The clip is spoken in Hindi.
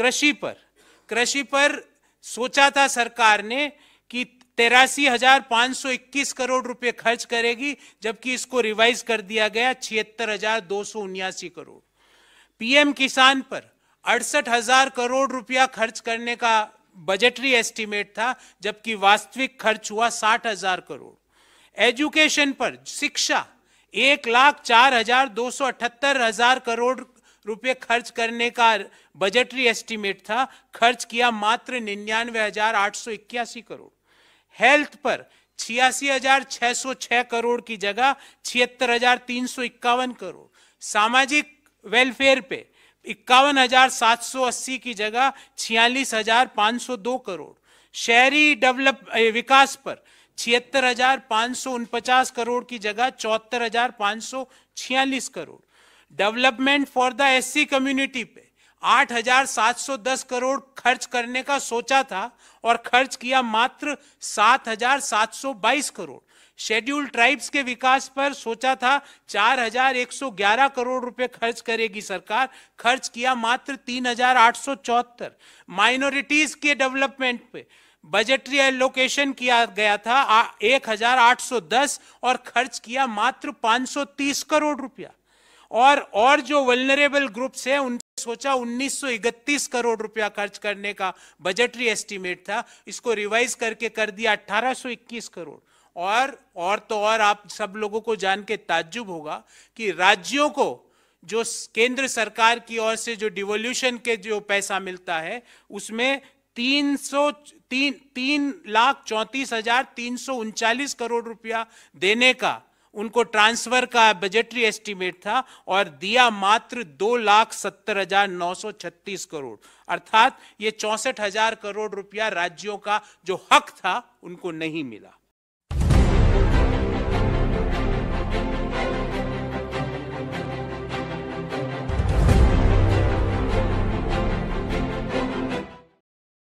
कृषि पर कृषि पर सोचा था सरकार ने कि तेरासी हजार पांच सौ इक्कीस करोड़ रुपए खर्च करेगी जबकि इसको रिवाइज कर दिया गया छिहत्तर हजार दो सौ उन्यासी करोड़ पीएम किसान पर अड़सठ हजार करोड़ रुपया खर्च करने का बजटरी एस्टिमेट था जबकि वास्तविक खर्च हुआ साठ हजार करोड़ एजुकेशन पर शिक्षा एक लाख चार हजार दो सौ अठहत्तर हजार करोड़ रुपए खर्च करने का बजटरी एस्टीमेट था खर्च किया मात्र निन्यानवे हजार आठ सौ इक्यासी करोड़ हेल्थ पर छियासी हजार छह सौ छह करोड़ की जगह छिहत्तर हजार तीन सौ इक्यावन करोड़ सामाजिक वेलफेयर पे इक्यावन हजार सात सौ अस्सी की जगह छियालीस हजार पाँच सौ दो करोड़ शहरी डेवलप विकास पर छिहत्तर हजार पाँच सौ उनपचास करोड़ की जगह चौहत्तर हजार पाँच सौ छियालीस करोड़ development for the SC community पे 8,710 करोड़ खर्च करने का सोचा था और खर्च किया मात्र 7,722 करोड़ शेड्यूल ट्राइब्स के विकास पर सोचा था 4,111 करोड़ रुपए खर्च करेगी सरकार खर्च किया मात्र 3,874 माइनॉरिटीज के डेवलपमेंट पे बजटरी एलोकेशन किया गया था 1,810 और खर्च किया मात्र 530 करोड़ रुपया और और जो वेलनरेबल ग्रुप्स हैं उन सोचा 1931 करोड़ रुपया खर्च करने का बजटरी एस्टीमेट था इसको रिवाइज करके कर दिया 1821 करोड़ और और तो और आप सब लोगों को जान के ताज्जुब होगा कि राज्यों को जो केंद्र सरकार की ओर से जो डिवोल्यूशन के जो पैसा मिलता है उसमें तीन सौ तीन तीन लाख चौंतीस हजार तीन सौ उनचालीस करोड़ रुपया देने का उनको ट्रांसफर का बजटरी एस्टीमेट था और दिया मात्र दो लाख सत्तर हजार नौ सौ छत्तीस करोड़ अर्थात ये चौसठ हजार करोड़ रुपया राज्यों का जो हक था उनको नहीं मिला